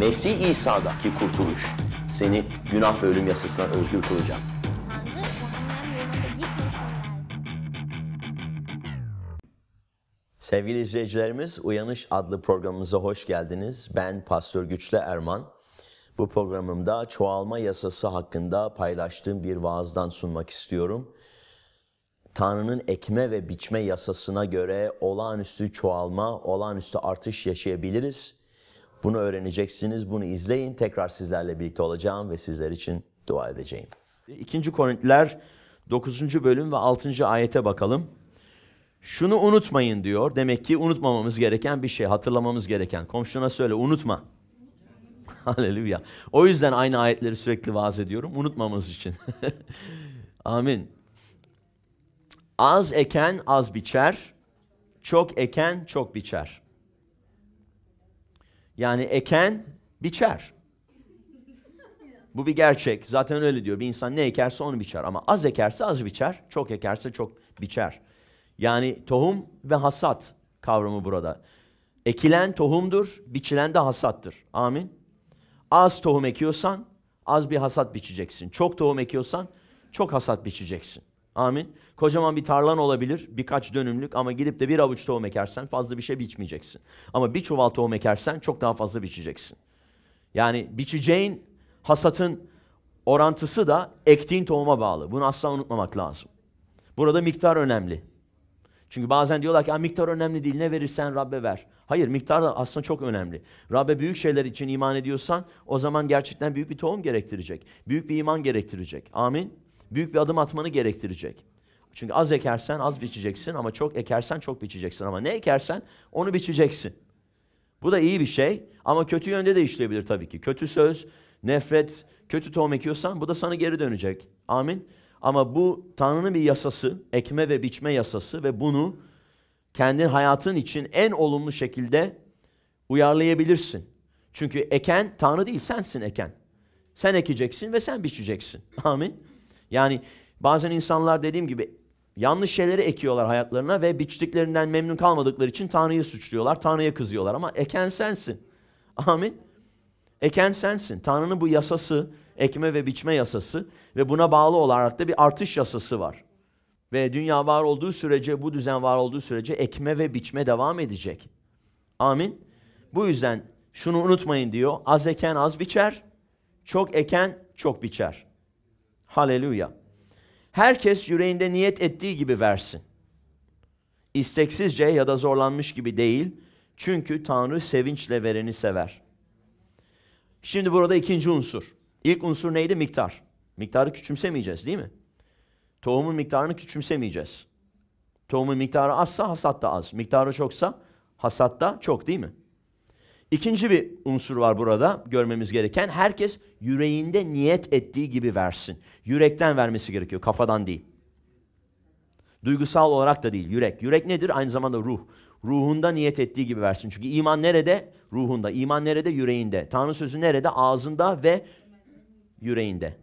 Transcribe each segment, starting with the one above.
Mesih İsa'daki kurtuluş seni günah ve ölüm yasasından özgür kılacak. Sevgili izleyicilerimiz, Uyanış adlı programımıza hoş geldiniz. Ben Pastör Güçlü Erman. Bu programımda çoğalma yasası hakkında paylaştığım bir vaazdan sunmak istiyorum. Tanrı'nın ekme ve biçme yasasına göre olağanüstü çoğalma, olağanüstü artış yaşayabiliriz. Bunu öğreneceksiniz, bunu izleyin. Tekrar sizlerle birlikte olacağım ve sizler için dua edeceğim. 2. Korintiler 9. bölüm ve 6. ayete bakalım. Şunu unutmayın diyor. Demek ki unutmamamız gereken bir şey, hatırlamamız gereken. Komşuna söyle unutma. Haleluya. O yüzden aynı ayetleri sürekli vaaz ediyorum unutmamamız için. Amin. Az eken az biçer, çok eken çok biçer. Yani eken biçer. Bu bir gerçek. Zaten öyle diyor. Bir insan ne ekerse onu biçer. Ama az ekerse az biçer. Çok ekerse çok biçer. Yani tohum ve hasat kavramı burada. Ekilen tohumdur, biçilen de hasattır. Amin. Az tohum ekiyorsan az bir hasat biçeceksin. Çok tohum ekiyorsan çok hasat biçeceksin. Amin. Kocaman bir tarlan olabilir birkaç dönümlük ama gidip de bir avuç tohum ekersen fazla bir şey biçmeyeceksin. Ama bir çuval tohum ekersen çok daha fazla biçeceksin. Yani biçeceğin hasatın orantısı da ektiğin tohuma bağlı. Bunu asla unutmamak lazım. Burada miktar önemli. Çünkü bazen diyorlar ki miktar önemli değil ne verirsen Rabbe ver. Hayır miktar da aslında çok önemli. Rabbe büyük şeyler için iman ediyorsan o zaman gerçekten büyük bir tohum gerektirecek. Büyük bir iman gerektirecek. Amin büyük bir adım atmanı gerektirecek. Çünkü az ekersen az biçeceksin ama çok ekersen çok biçeceksin ama ne ekersen onu biçeceksin. Bu da iyi bir şey ama kötü yönde de işleyebilir tabii ki. Kötü söz, nefret, kötü tohum ekiyorsan bu da sana geri dönecek. Amin. Ama bu Tanrı'nın bir yasası, ekme ve biçme yasası ve bunu kendi hayatın için en olumlu şekilde uyarlayabilirsin. Çünkü eken Tanrı değil, sensin eken. Sen ekeceksin ve sen biçeceksin. Amin. Yani bazen insanlar dediğim gibi yanlış şeyleri ekiyorlar hayatlarına ve biçtiklerinden memnun kalmadıkları için Tanrı'yı suçluyorlar, Tanrı'ya kızıyorlar ama eken sensin. Amin. Eken sensin. Tanrı'nın bu yasası, ekme ve biçme yasası ve buna bağlı olarak da bir artış yasası var. Ve dünya var olduğu sürece, bu düzen var olduğu sürece ekme ve biçme devam edecek. Amin. Bu yüzden şunu unutmayın diyor. Az eken az biçer, çok eken çok biçer. Haleluya. Herkes yüreğinde niyet ettiği gibi versin. İsteksizce ya da zorlanmış gibi değil. Çünkü Tanrı sevinçle vereni sever. Şimdi burada ikinci unsur. İlk unsur neydi? Miktar. Miktarı küçümsemeyeceğiz değil mi? Tohumun miktarını küçümsemeyeceğiz. Tohumun miktarı azsa hasat da az. Miktarı çoksa hasat da çok değil mi? İkinci bir unsur var burada görmemiz gereken. Herkes yüreğinde niyet ettiği gibi versin. Yürekten vermesi gerekiyor, kafadan değil. Duygusal olarak da değil, yürek. Yürek nedir? Aynı zamanda ruh. Ruhunda niyet ettiği gibi versin. Çünkü iman nerede? Ruhunda. İman nerede? Yüreğinde. Tanrı sözü nerede? Ağzında ve yüreğinde.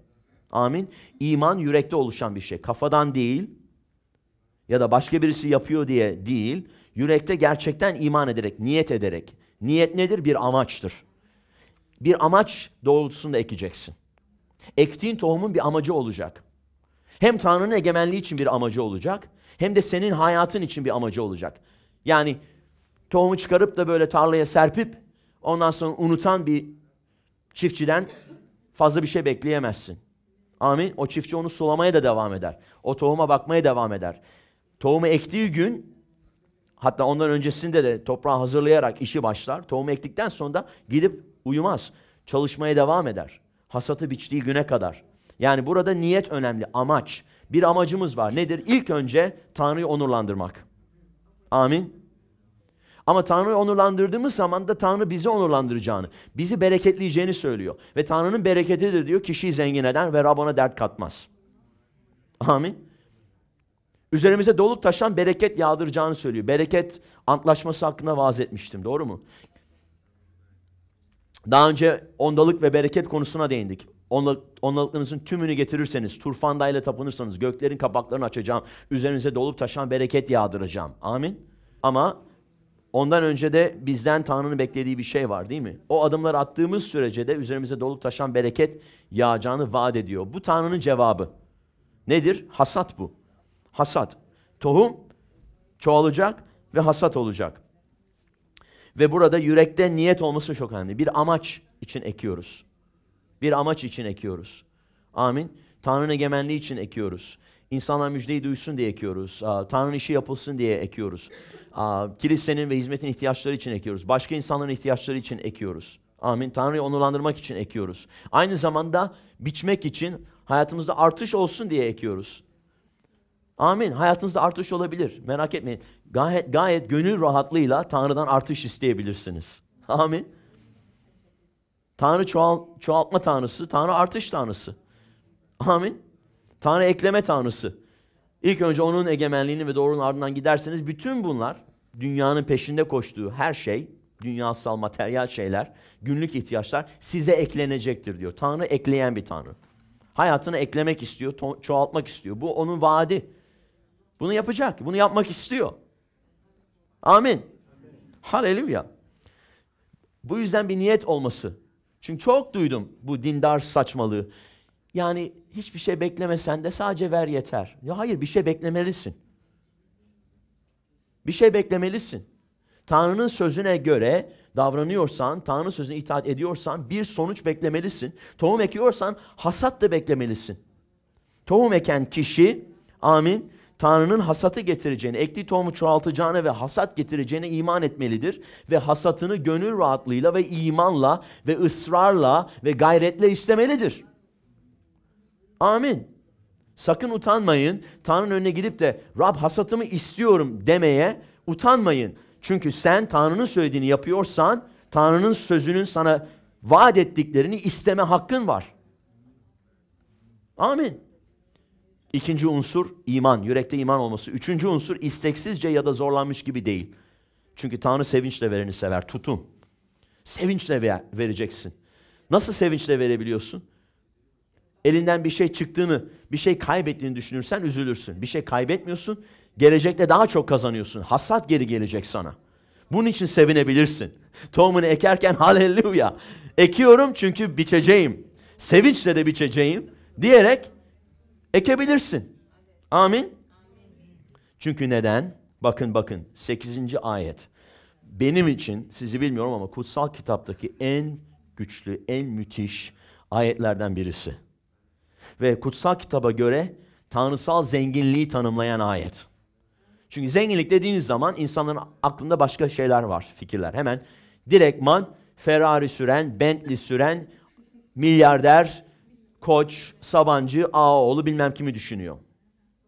Amin. İman yürekte oluşan bir şey. Kafadan değil, ya da başka birisi yapıyor diye değil, yürekte gerçekten iman ederek, niyet ederek. Niyet nedir? Bir amaçtır. Bir amaç doğrultusunda ekeceksin. Ektiğin tohumun bir amacı olacak. Hem Tanrı'nın egemenliği için bir amacı olacak, hem de senin hayatın için bir amacı olacak. Yani tohumu çıkarıp da böyle tarlaya serpip ondan sonra unutan bir çiftçiden fazla bir şey bekleyemezsin. Amin. O çiftçi onu sulamaya da devam eder. O tohuma bakmaya devam eder. Tohumu ektiği gün hatta ondan öncesinde de toprağı hazırlayarak işi başlar. Tohumu ektikten sonra da gidip uyumaz. Çalışmaya devam eder. Hasatı biçtiği güne kadar. Yani burada niyet önemli, amaç. Bir amacımız var. Nedir? İlk önce Tanrı'yı onurlandırmak. Amin. Ama Tanrı'yı onurlandırdığımız zaman da Tanrı bizi onurlandıracağını, bizi bereketleyeceğini söylüyor. Ve Tanrı'nın bereketidir diyor kişiyi zengin eder ve Rab ona dert katmaz. Amin. Üzerimize dolup taşan bereket yağdıracağını söylüyor. Bereket antlaşması hakkında vaaz etmiştim. Doğru mu? Daha önce ondalık ve bereket konusuna değindik. Ondalık, tümünü getirirseniz, turfandayla tapınırsanız, göklerin kapaklarını açacağım, üzerinize dolup taşan bereket yağdıracağım. Amin. Ama ondan önce de bizden Tanrı'nın beklediği bir şey var değil mi? O adımları attığımız sürece de üzerimize dolup taşan bereket yağacağını vaat ediyor. Bu Tanrı'nın cevabı. Nedir? Hasat bu. Hasat. Tohum çoğalacak ve hasat olacak. Ve burada yürekte niyet olması çok önemli. Bir amaç için ekiyoruz. Bir amaç için ekiyoruz. Amin. Tanrı'nın egemenliği için ekiyoruz. İnsanlar müjdeyi duysun diye ekiyoruz. Tanrı'nın işi yapılsın diye ekiyoruz. Kilisenin ve hizmetin ihtiyaçları için ekiyoruz. Başka insanların ihtiyaçları için ekiyoruz. Amin. Tanrı'yı onurlandırmak için ekiyoruz. Aynı zamanda biçmek için hayatımızda artış olsun diye ekiyoruz. Amin. Hayatınızda artış olabilir. Merak etmeyin. Gayet gayet gönül rahatlığıyla Tanrı'dan artış isteyebilirsiniz. Amin. Tanrı çoğal, çoğaltma tanrısı, Tanrı artış tanrısı. Amin. Tanrı ekleme tanrısı. İlk önce onun egemenliğini ve doğrunun ardından giderseniz bütün bunlar dünyanın peşinde koştuğu her şey, dünyasal materyal şeyler, günlük ihtiyaçlar size eklenecektir diyor. Tanrı ekleyen bir tanrı. Hayatını eklemek istiyor, çoğaltmak istiyor. Bu onun vaadi. Bunu yapacak. Bunu yapmak istiyor. Amin. Amin. Haleluya. Bu yüzden bir niyet olması. Çünkü çok duydum bu dindar saçmalığı. Yani hiçbir şey beklemesen de sadece ver yeter. Ya hayır bir şey beklemelisin. Bir şey beklemelisin. Tanrı'nın sözüne göre davranıyorsan, Tanrı sözüne itaat ediyorsan bir sonuç beklemelisin. Tohum ekiyorsan hasat da beklemelisin. Tohum eken kişi, amin, Tanrı'nın hasatı getireceğini, ekli tohumu çoğaltacağına ve hasat getireceğine iman etmelidir. Ve hasatını gönül rahatlığıyla ve imanla ve ısrarla ve gayretle istemelidir. Amin. Sakın utanmayın. Tanrı'nın önüne gidip de Rab hasatımı istiyorum demeye utanmayın. Çünkü sen Tanrı'nın söylediğini yapıyorsan Tanrı'nın sözünün sana vaat ettiklerini isteme hakkın var. Amin. İkinci unsur iman, yürekte iman olması. Üçüncü unsur isteksizce ya da zorlanmış gibi değil. Çünkü Tanrı sevinçle vereni sever, tutum. Sevinçle ver, vereceksin. Nasıl sevinçle verebiliyorsun? Elinden bir şey çıktığını, bir şey kaybettiğini düşünürsen üzülürsün. Bir şey kaybetmiyorsun, gelecekte daha çok kazanıyorsun. Hasat geri gelecek sana. Bunun için sevinebilirsin. Tohumunu ekerken haleluya. Ekiyorum çünkü biçeceğim. Sevinçle de biçeceğim diyerek ekebilirsin. Amin. Çünkü neden? Bakın bakın 8. ayet. Benim için sizi bilmiyorum ama kutsal kitaptaki en güçlü, en müthiş ayetlerden birisi. Ve kutsal kitaba göre tanrısal zenginliği tanımlayan ayet. Çünkü zenginlik dediğiniz zaman insanların aklında başka şeyler var, fikirler. Hemen direktman Ferrari süren, Bentley süren, milyarder, Koç, Sabancı, Ağaoğlu bilmem kimi düşünüyor.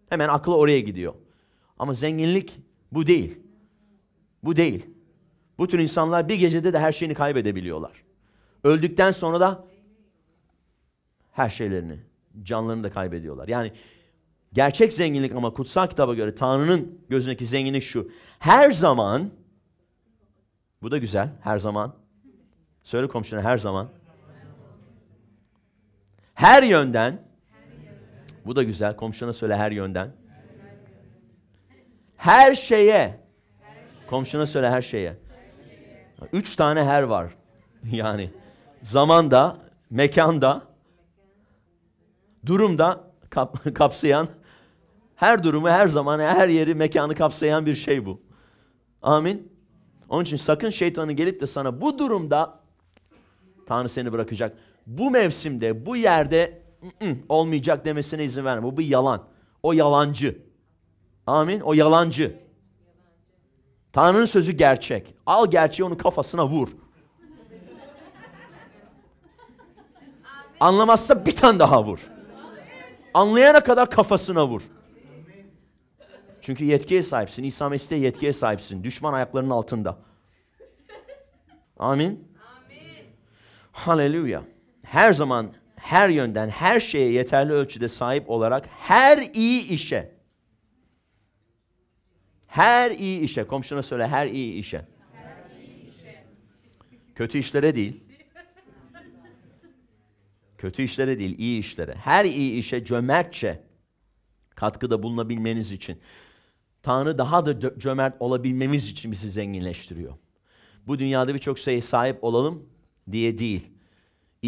Hemen aklı oraya gidiyor. Ama zenginlik bu değil. Bu değil. Bu tür insanlar bir gecede de her şeyini kaybedebiliyorlar. Öldükten sonra da her şeylerini, canlarını da kaybediyorlar. Yani gerçek zenginlik ama kutsal kitaba göre Tanrı'nın gözündeki zenginlik şu. Her zaman, bu da güzel, her zaman. Söyle komşuna her zaman. Her yönden. Bu da güzel. Komşuna söyle her yönden. Her şeye. Komşuna söyle her şeye. Üç tane her var. Yani zamanda, mekanda, durumda kap, kapsayan, her durumu, her zamanı, her yeri, mekanı kapsayan bir şey bu. Amin. Onun için sakın şeytanın gelip de sana bu durumda Tanrı seni bırakacak bu mevsimde, bu yerde olmayacak demesine izin verme. Bu bir yalan. O yalancı. Amin. O yalancı. Tanrı'nın sözü gerçek. Al gerçeği onun kafasına vur. Anlamazsa bir tane daha vur. Anlayana kadar kafasına vur. Çünkü yetkiye sahipsin. İsa Mesih'te yetkiye sahipsin. Düşman ayaklarının altında. Amin. Amin. Haleluya her zaman her yönden her şeye yeterli ölçüde sahip olarak her iyi işe her iyi işe komşuna söyle her iyi işe. Her iyi işe. Kötü işlere değil. Kötü işlere değil, iyi işlere. Her iyi işe cömertçe katkıda bulunabilmeniz için Tanrı daha da cömert olabilmemiz için bizi zenginleştiriyor. Bu dünyada birçok şeye sahip olalım diye değil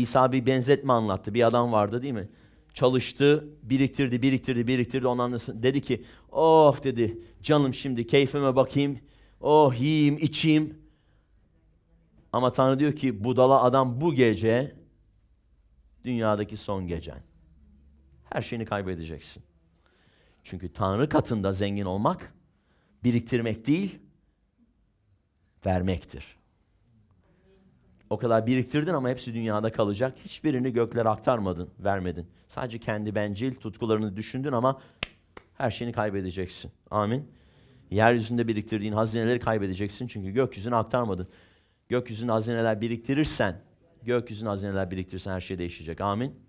İsa bir benzetme anlattı. Bir adam vardı değil mi? Çalıştı, biriktirdi, biriktirdi, biriktirdi. Ondan da dedi ki, oh dedi, canım şimdi keyfime bakayım. Oh yiyeyim, içeyim. Ama Tanrı diyor ki, budala adam bu gece dünyadaki son gecen. Her şeyini kaybedeceksin. Çünkü Tanrı katında zengin olmak biriktirmek değil, vermektir o kadar biriktirdin ama hepsi dünyada kalacak. Hiçbirini göklere aktarmadın, vermedin. Sadece kendi bencil tutkularını düşündün ama her şeyini kaybedeceksin. Amin. Yeryüzünde biriktirdiğin hazineleri kaybedeceksin çünkü gökyüzüne aktarmadın. Gökyüzünde hazineler biriktirirsen, gökyüzünde hazineler biriktirirsen her şey değişecek. Amin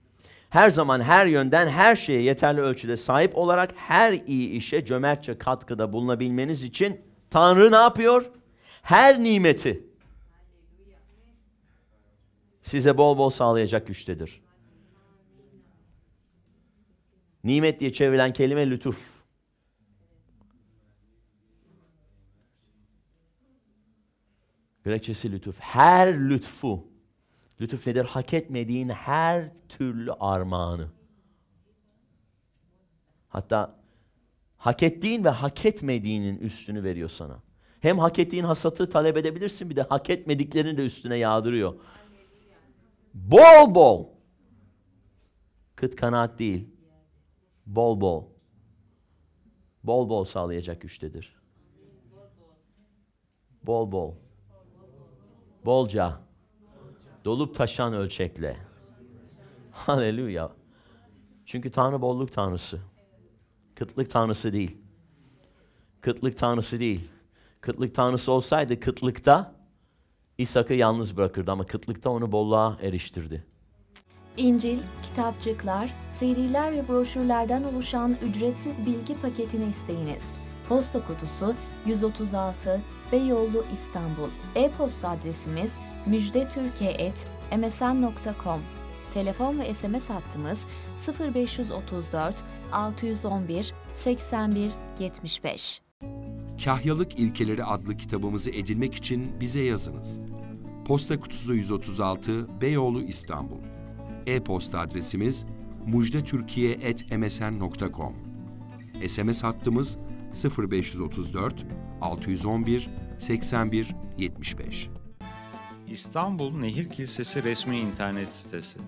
her zaman her yönden her şeye yeterli ölçüde sahip olarak her iyi işe cömertçe katkıda bulunabilmeniz için Tanrı ne yapıyor? Her nimeti size bol bol sağlayacak güçtedir. Nimet diye çevrilen kelime lütuf. Grekçesi lütuf. Her lütfu. Lütuf nedir? Hak etmediğin her türlü armağanı. Hatta hak ettiğin ve hak etmediğinin üstünü veriyor sana. Hem hak ettiğin hasatı talep edebilirsin bir de hak etmediklerini de üstüne yağdırıyor. Bol bol. Kıt kanaat değil. Bol bol. Bol bol sağlayacak güçtedir. Bol bol. Bolca. Dolup taşan ölçekle. Haleluya. Çünkü Tanrı bolluk tanrısı. Kıtlık tanrısı değil. Kıtlık tanrısı değil. Kıtlık tanrısı olsaydı kıtlıkta İshak'ı yalnız bırakırdı ama kıtlıkta onu bolluğa eriştirdi. İncil, kitapçıklar, CD'ler ve broşürlerden oluşan ücretsiz bilgi paketini isteyiniz. Posta kutusu 136 Beyoğlu İstanbul. E-posta adresimiz müjdetürkiye.msn.com Telefon ve SMS hattımız 0534 611 81 75. Kahyalık İlkeleri adlı kitabımızı edinmek için bize yazınız Posta kutusu 136 Beyoğlu İstanbul. E-posta adresimiz mujdetürkiye@msn.com. SMS hattımız 0534 611 81 75. İstanbul Nehir Kilisesi resmi internet sitesi.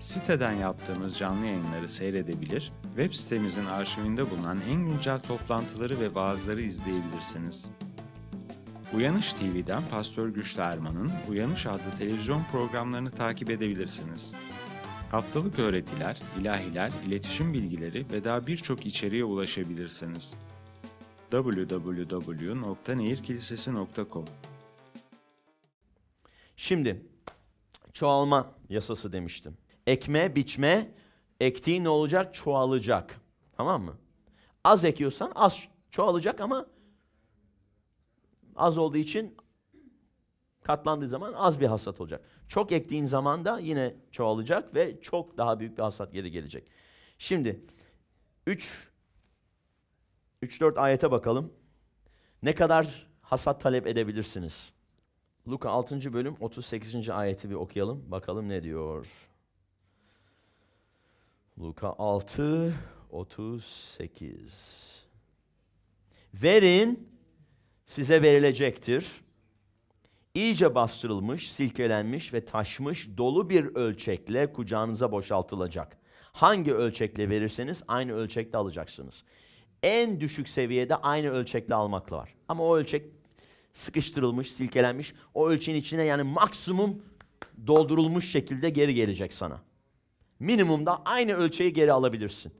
Siteden yaptığımız canlı yayınları seyredebilir, web sitemizin arşivinde bulunan en güncel toplantıları ve vaazları izleyebilirsiniz. Uyanış TV'den Pastör Güçlü Erman'ın Uyanış adlı televizyon programlarını takip edebilirsiniz. Haftalık öğretiler, ilahiler, iletişim bilgileri ve daha birçok içeriğe ulaşabilirsiniz. www.nehirkilisesi.com Şimdi çoğalma yasası demiştim. Ekme, biçme, ektiğin ne olacak? Çoğalacak. Tamam mı? Az ekiyorsan az çoğalacak ama Az olduğu için katlandığı zaman az bir hasat olacak. Çok ektiğin zaman da yine çoğalacak ve çok daha büyük bir hasat geri gelecek. Şimdi 3 3-4 ayete bakalım. Ne kadar hasat talep edebilirsiniz? Luka 6. bölüm 38. ayeti bir okuyalım. Bakalım ne diyor. Luka 6 38 Verin size verilecektir. İyice bastırılmış, silkelenmiş ve taşmış dolu bir ölçekle kucağınıza boşaltılacak. Hangi ölçekle verirseniz aynı ölçekte alacaksınız. En düşük seviyede aynı ölçekle almakla var. Ama o ölçek sıkıştırılmış, silkelenmiş. O ölçeğin içine yani maksimum doldurulmuş şekilde geri gelecek sana. Minimumda aynı ölçeği geri alabilirsin.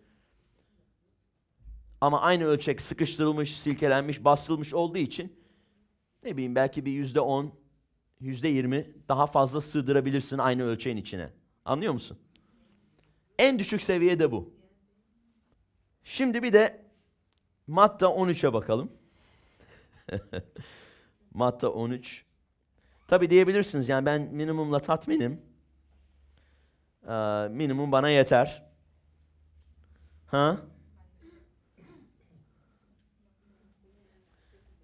Ama aynı ölçek sıkıştırılmış, silkelenmiş, bastırılmış olduğu için ne bileyim belki bir yüzde on, yüzde yirmi daha fazla sığdırabilirsin aynı ölçeğin içine. Anlıyor musun? En düşük seviye de bu. Şimdi bir de Matta 13'e bakalım. Matta 13. Tabi diyebilirsiniz yani ben minimumla tatminim. Ee, minimum bana yeter. Ha?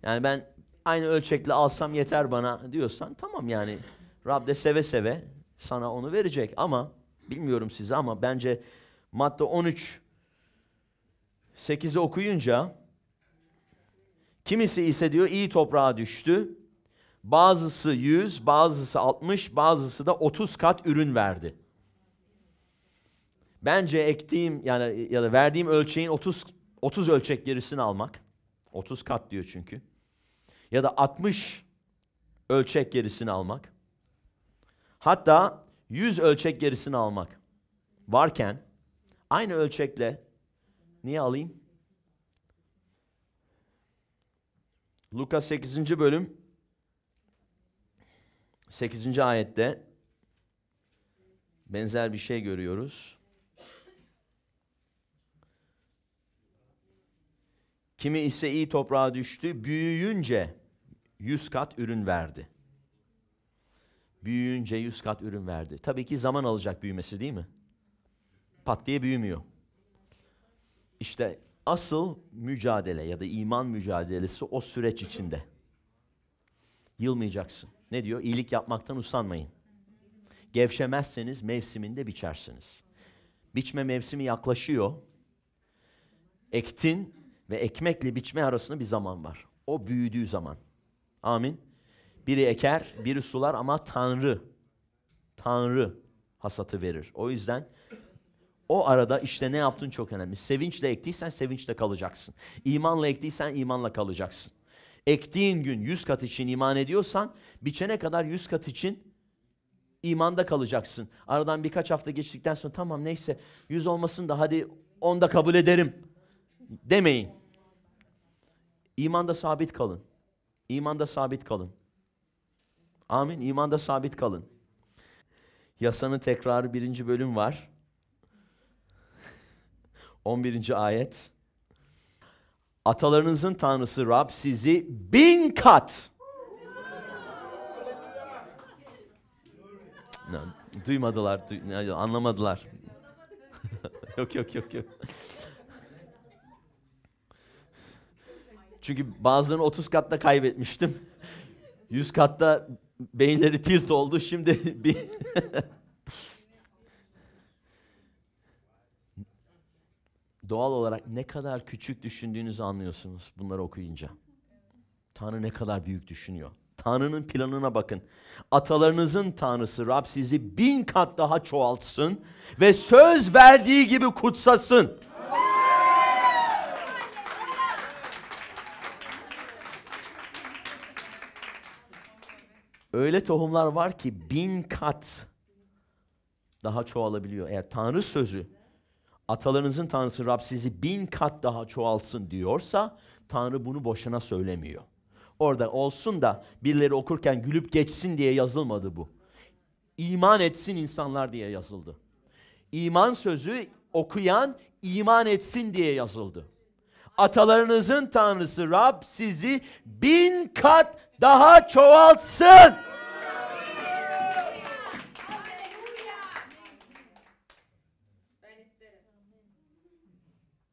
Yani ben aynı ölçekle alsam yeter bana diyorsan tamam yani Rab de seve seve sana onu verecek ama bilmiyorum size ama bence madde 13 8'i okuyunca kimisi ise diyor iyi toprağa düştü. Bazısı 100, bazısı 60, bazısı da 30 kat ürün verdi. Bence ektiğim yani ya da verdiğim ölçeğin 30 30 ölçek gerisini almak. 30 kat diyor çünkü ya da 60 ölçek gerisini almak. Hatta 100 ölçek gerisini almak varken aynı ölçekle niye alayım? Luka 8. bölüm 8. ayette benzer bir şey görüyoruz. Kimi ise iyi toprağa düştü, büyüyünce yüz kat ürün verdi. Büyüyünce yüz kat ürün verdi. Tabii ki zaman alacak büyümesi değil mi? Pat diye büyümüyor. İşte asıl mücadele ya da iman mücadelesi o süreç içinde. Yılmayacaksın. Ne diyor? İyilik yapmaktan usanmayın. Gevşemezseniz mevsiminde biçersiniz. Biçme mevsimi yaklaşıyor. Ektin, ve ekmekle biçme arasında bir zaman var. O büyüdüğü zaman. Amin. Biri eker, biri sular ama Tanrı, Tanrı hasatı verir. O yüzden o arada işte ne yaptın çok önemli. Sevinçle ektiysen sevinçle kalacaksın. İmanla ektiysen imanla kalacaksın. Ektiğin gün yüz kat için iman ediyorsan biçene kadar yüz kat için imanda kalacaksın. Aradan birkaç hafta geçtikten sonra tamam neyse yüz olmasın da hadi onda kabul ederim demeyin. İmanda sabit kalın. İmanda sabit kalın. Amin. İmanda sabit kalın. Yasanın tekrarı birinci bölüm var. 11. ayet. Atalarınızın tanrısı Rab sizi bin kat Duymadılar, duy anlamadılar. yok yok yok yok. Çünkü bazılarını 30 katta kaybetmiştim. 100 katta beyinleri tilt oldu. Şimdi bir Doğal olarak ne kadar küçük düşündüğünüzü anlıyorsunuz bunları okuyunca. Tanrı ne kadar büyük düşünüyor. Tanrı'nın planına bakın. Atalarınızın Tanrısı Rab sizi bin kat daha çoğaltsın ve söz verdiği gibi kutsasın. öyle tohumlar var ki bin kat daha çoğalabiliyor. Eğer Tanrı sözü atalarınızın Tanrısı Rab sizi bin kat daha çoğalsın diyorsa Tanrı bunu boşuna söylemiyor. Orada olsun da birileri okurken gülüp geçsin diye yazılmadı bu. İman etsin insanlar diye yazıldı. İman sözü okuyan iman etsin diye yazıldı atalarınızın tanrısı Rab sizi bin kat daha çoğaltsın.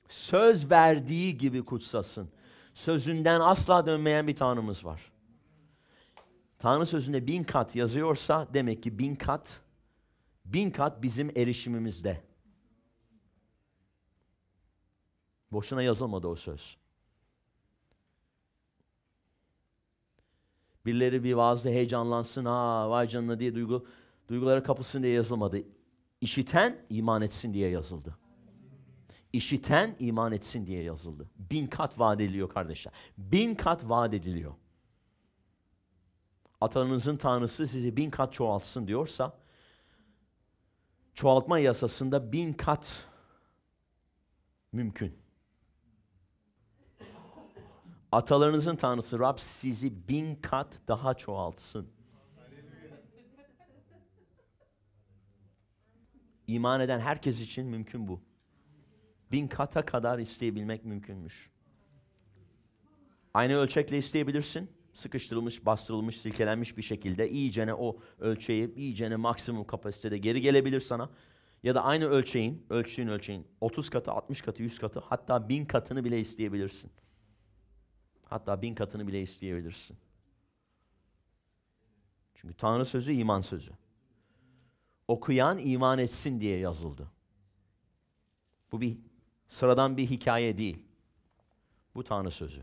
Söz verdiği gibi kutsasın. Sözünden asla dönmeyen bir Tanrımız var. Tanrı sözünde bin kat yazıyorsa demek ki bin kat, bin kat bizim erişimimizde. Boşuna yazılmadı o söz. Birileri bir vaazda heyecanlansın, ha vay canına diye duygu, duygulara kapılsın diye yazılmadı. İşiten iman etsin diye yazıldı. İşiten iman etsin diye yazıldı. Bin kat vaat ediliyor kardeşler. Bin kat vaat ediliyor. Atanızın tanrısı sizi bin kat çoğaltsın diyorsa, çoğaltma yasasında bin kat mümkün. Atalarınızın Tanrısı Rab sizi bin kat daha çoğaltsın. İman eden herkes için mümkün bu. Bin kata kadar isteyebilmek mümkünmüş. Aynı ölçekle isteyebilirsin. Sıkıştırılmış, bastırılmış, silkelenmiş bir şekilde iyicene o ölçeği, iyicene maksimum kapasitede geri gelebilir sana. Ya da aynı ölçeğin, ölçtüğün ölçeğin 30 katı, 60 katı, 100 katı hatta 1000 katını bile isteyebilirsin. Hatta bin katını bile isteyebilirsin. Çünkü Tanrı sözü iman sözü. Okuyan iman etsin diye yazıldı. Bu bir sıradan bir hikaye değil. Bu Tanrı sözü.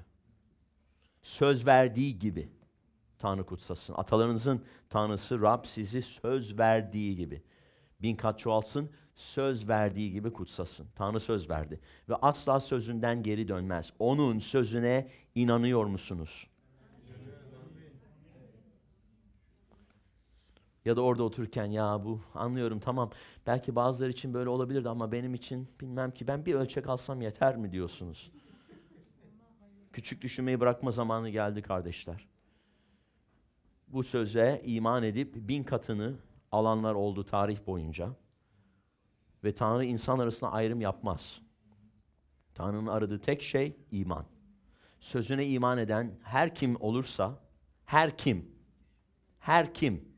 Söz verdiği gibi Tanrı kutsasın. Atalarınızın Tanrısı Rab sizi söz verdiği gibi bin kat çoğalsın, söz verdiği gibi kutsasın. Tanrı söz verdi ve asla sözünden geri dönmez. Onun sözüne inanıyor musunuz? Ya da orada otururken ya bu anlıyorum tamam belki bazıları için böyle olabilirdi ama benim için bilmem ki ben bir ölçek alsam yeter mi diyorsunuz. Küçük düşünmeyi bırakma zamanı geldi kardeşler. Bu söze iman edip bin katını alanlar oldu tarih boyunca. Ve Tanrı insan arasında ayrım yapmaz. Tanrı'nın aradığı tek şey iman. Sözüne iman eden her kim olursa, her kim, her kim,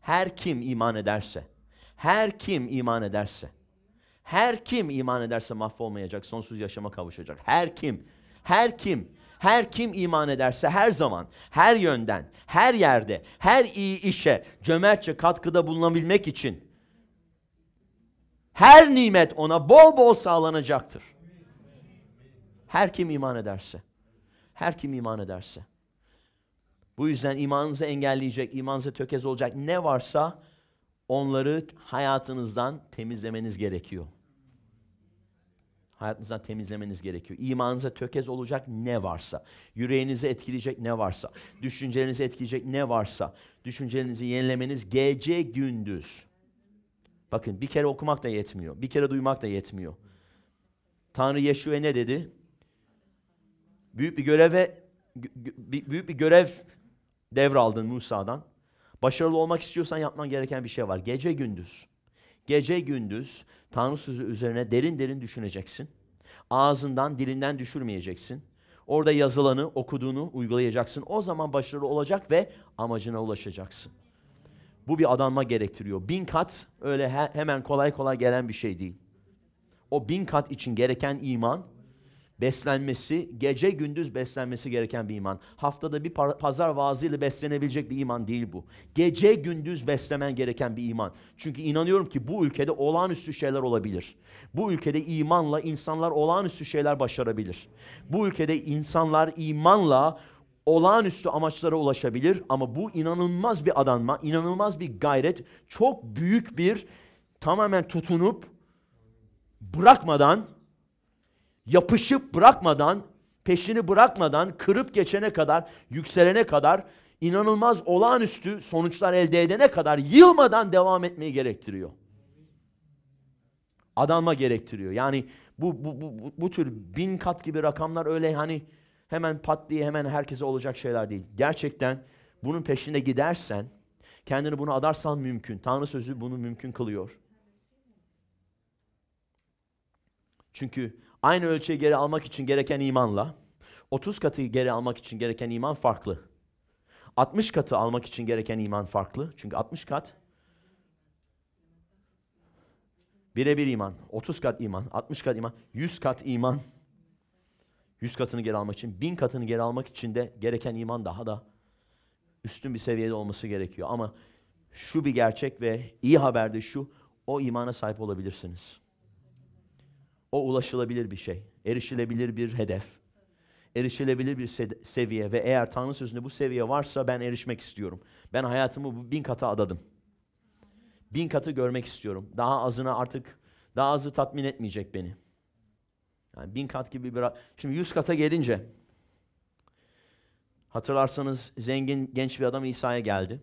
her kim iman ederse, her kim iman ederse, her kim iman ederse mahvolmayacak, sonsuz yaşama kavuşacak. Her kim, her kim, her kim iman ederse her zaman, her yönden, her yerde, her iyi işe cömertçe katkıda bulunabilmek için her nimet ona bol bol sağlanacaktır. Her kim iman ederse. Her kim iman ederse. Bu yüzden imanınızı engelleyecek, imanınıza tökez olacak ne varsa onları hayatınızdan temizlemeniz gerekiyor hayatınızdan temizlemeniz gerekiyor. İmanınıza tökez olacak ne varsa, yüreğinizi etkileyecek ne varsa, düşüncelerinizi etkileyecek ne varsa, düşüncelerinizi yenilemeniz gece gündüz. Bakın bir kere okumak da yetmiyor, bir kere duymak da yetmiyor. Tanrı Yeşu'ya ne dedi? Büyük bir göreve büyük bir görev devraldın Musa'dan. Başarılı olmak istiyorsan yapman gereken bir şey var. Gece gündüz. Gece gündüz Tanrı sözü üzerine derin derin düşüneceksin. Ağzından, dilinden düşürmeyeceksin. Orada yazılanı, okuduğunu uygulayacaksın. O zaman başarılı olacak ve amacına ulaşacaksın. Bu bir adanma gerektiriyor. Bin kat öyle he- hemen kolay kolay gelen bir şey değil. O bin kat için gereken iman beslenmesi, gece gündüz beslenmesi gereken bir iman. Haftada bir pazar vaazıyla beslenebilecek bir iman değil bu. Gece gündüz beslemen gereken bir iman. Çünkü inanıyorum ki bu ülkede olağanüstü şeyler olabilir. Bu ülkede imanla insanlar olağanüstü şeyler başarabilir. Bu ülkede insanlar imanla olağanüstü amaçlara ulaşabilir ama bu inanılmaz bir adanma, inanılmaz bir gayret, çok büyük bir tamamen tutunup bırakmadan yapışıp bırakmadan, peşini bırakmadan, kırıp geçene kadar, yükselene kadar, inanılmaz olağanüstü sonuçlar elde edene kadar yılmadan devam etmeyi gerektiriyor. Adanma gerektiriyor. Yani bu, bu, bu, bu, bu tür bin kat gibi rakamlar öyle hani hemen pat diye hemen herkese olacak şeyler değil. Gerçekten bunun peşine gidersen, kendini buna adarsan mümkün. Tanrı sözü bunu mümkün kılıyor. Çünkü Aynı ölçüye geri almak için gereken imanla 30 katı geri almak için gereken iman farklı. 60 katı almak için gereken iman farklı. Çünkü 60 kat birebir iman, 30 kat iman, 60 kat iman, 100 kat iman. 100 katını geri almak için, 1000 katını geri almak için de gereken iman daha da üstün bir seviyede olması gerekiyor. Ama şu bir gerçek ve iyi haber de şu, o imana sahip olabilirsiniz o ulaşılabilir bir şey. Erişilebilir bir hedef. Erişilebilir bir seviye ve eğer Tanrı sözünde bu seviye varsa ben erişmek istiyorum. Ben hayatımı bin kata adadım. Bin katı görmek istiyorum. Daha azına artık daha azı tatmin etmeyecek beni. Yani bin kat gibi bir... Şimdi yüz kata gelince hatırlarsanız zengin genç bir adam İsa'ya geldi.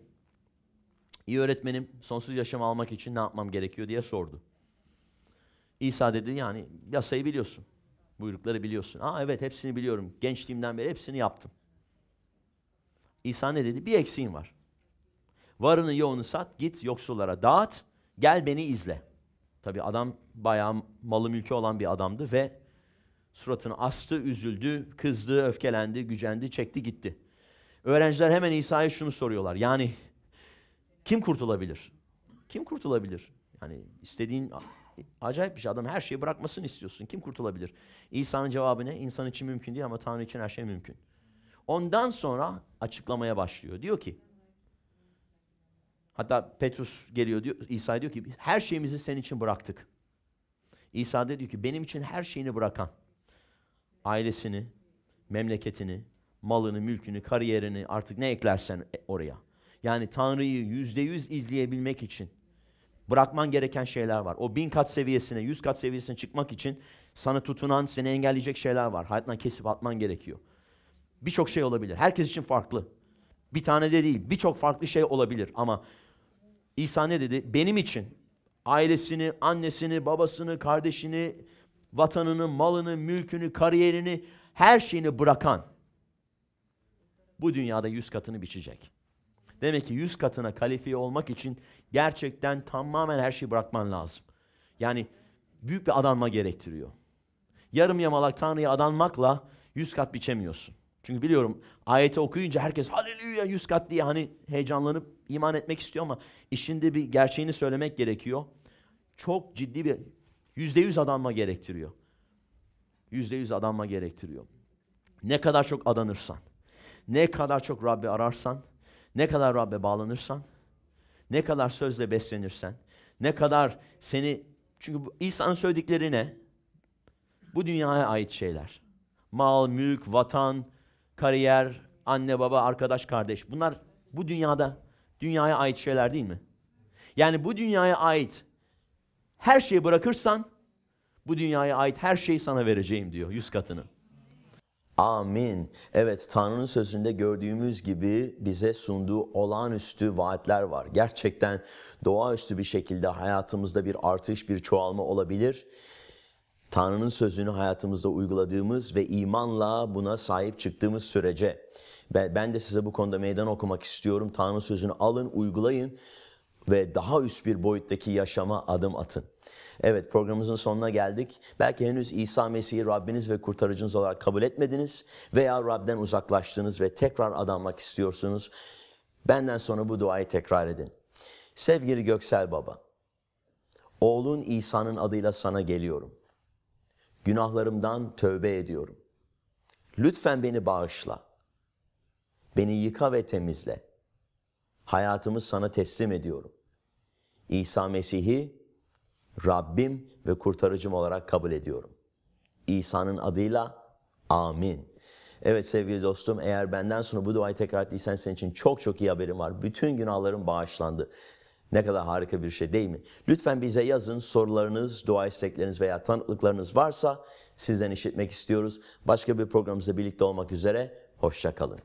İyi öğretmenim sonsuz yaşam almak için ne yapmam gerekiyor diye sordu. İsa dedi yani yasayı biliyorsun. Buyrukları biliyorsun. Aa evet hepsini biliyorum. Gençliğimden beri hepsini yaptım. İsa ne dedi? Bir eksiğin var. Varını yoğunu sat, git yoksullara dağıt, gel beni izle. Tabi adam bayağı malı mülkü olan bir adamdı ve suratını astı, üzüldü, kızdı, öfkelendi, gücendi, çekti gitti. Öğrenciler hemen İsa'ya şunu soruyorlar. Yani kim kurtulabilir? Kim kurtulabilir? Yani istediğin Acayip bir şey. Adam her şeyi bırakmasını istiyorsun. Kim kurtulabilir? İsa'nın cevabı ne? İnsan için mümkün değil ama Tanrı için her şey mümkün. Ondan sonra açıklamaya başlıyor. Diyor ki hatta Petrus geliyor diyor İsa diyor ki her şeyimizi senin için bıraktık. İsa da diyor ki benim için her şeyini bırakan ailesini, memleketini, malını, mülkünü, kariyerini artık ne eklersen oraya. Yani Tanrı'yı yüzde yüz izleyebilmek için Bırakman gereken şeyler var. O bin kat seviyesine, yüz kat seviyesine çıkmak için sana tutunan, seni engelleyecek şeyler var. Hayatından kesip atman gerekiyor. Birçok şey olabilir. Herkes için farklı. Bir tane de değil, birçok farklı şey olabilir ama İsa ne dedi? Benim için ailesini, annesini, babasını, kardeşini, vatanını, malını, mülkünü, kariyerini, her şeyini bırakan bu dünyada yüz katını biçecek. Demek ki yüz katına kalifiye olmak için gerçekten tamamen her şeyi bırakman lazım. Yani büyük bir adanma gerektiriyor. Yarım yamalak Tanrı'ya adanmakla yüz kat biçemiyorsun. Çünkü biliyorum ayeti okuyunca herkes haleluya yüz kat diye hani heyecanlanıp iman etmek istiyor ama işinde bir gerçeğini söylemek gerekiyor. Çok ciddi bir yüzde yüz adanma gerektiriyor. Yüzde yüz adanma gerektiriyor. Ne kadar çok adanırsan, ne kadar çok Rabbi ararsan ne kadar Rab'be bağlanırsan, ne kadar sözle beslenirsen, ne kadar seni... Çünkü İsa'nın söyledikleri ne? Bu dünyaya ait şeyler. Mal, mülk, vatan, kariyer, anne baba, arkadaş, kardeş. Bunlar bu dünyada, dünyaya ait şeyler değil mi? Yani bu dünyaya ait her şeyi bırakırsan, bu dünyaya ait her şeyi sana vereceğim diyor yüz katını. Amin. Evet Tanrı'nın sözünde gördüğümüz gibi bize sunduğu olağanüstü vaatler var. Gerçekten doğaüstü bir şekilde hayatımızda bir artış, bir çoğalma olabilir. Tanrı'nın sözünü hayatımızda uyguladığımız ve imanla buna sahip çıktığımız sürece ben de size bu konuda meydan okumak istiyorum. Tanrı sözünü alın, uygulayın ve daha üst bir boyuttaki yaşama adım atın. Evet programımızın sonuna geldik. Belki henüz İsa Mesih'i Rabbiniz ve kurtarıcınız olarak kabul etmediniz veya Rab'den uzaklaştınız ve tekrar adanmak istiyorsunuz. Benden sonra bu duayı tekrar edin. Sevgili Göksel Baba, oğlun İsa'nın adıyla sana geliyorum. Günahlarımdan tövbe ediyorum. Lütfen beni bağışla. Beni yıka ve temizle. Hayatımı sana teslim ediyorum. İsa Mesih'i Rabbim ve kurtarıcım olarak kabul ediyorum. İsa'nın adıyla amin. Evet sevgili dostum eğer benden sonra bu duayı tekrar ettiysen senin için çok çok iyi haberim var. Bütün günahların bağışlandı. Ne kadar harika bir şey değil mi? Lütfen bize yazın sorularınız, dua istekleriniz veya tanıklıklarınız varsa sizden işitmek istiyoruz. Başka bir programımızda birlikte olmak üzere. Hoşçakalın.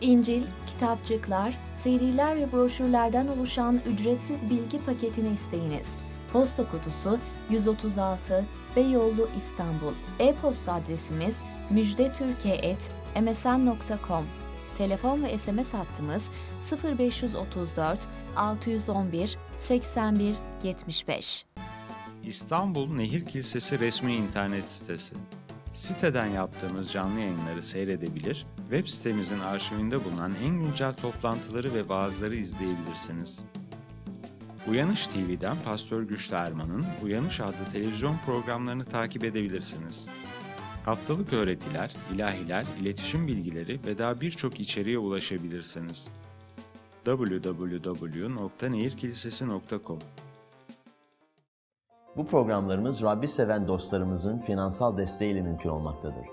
İncil, kitapçıklar, CD'ler ve broşürlerden oluşan ücretsiz bilgi paketini isteyiniz. Posta kutusu 136 Beyoğlu İstanbul. E-posta adresimiz müjdetürkiye@msn.com. Telefon ve SMS hattımız 0534 611 81 75. İstanbul Nehir Kilisesi resmi internet sitesi. Siteden yaptığımız canlı yayınları seyredebilir, web sitemizin arşivinde bulunan en güncel toplantıları ve bazıları izleyebilirsiniz. Uyanış TV'den Pastör Güçlü Erman'ın Uyanış adlı televizyon programlarını takip edebilirsiniz. Haftalık öğretiler, ilahiler, iletişim bilgileri ve daha birçok içeriğe ulaşabilirsiniz. www.nehirkilisesi.com Bu programlarımız Rabbi seven dostlarımızın finansal desteğiyle mümkün olmaktadır.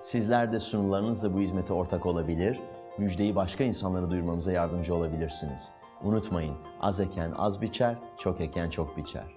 Sizler de sunularınızla bu hizmete ortak olabilir, müjdeyi başka insanlara duyurmamıza yardımcı olabilirsiniz. Unutmayın az eken az biçer, çok eken çok biçer.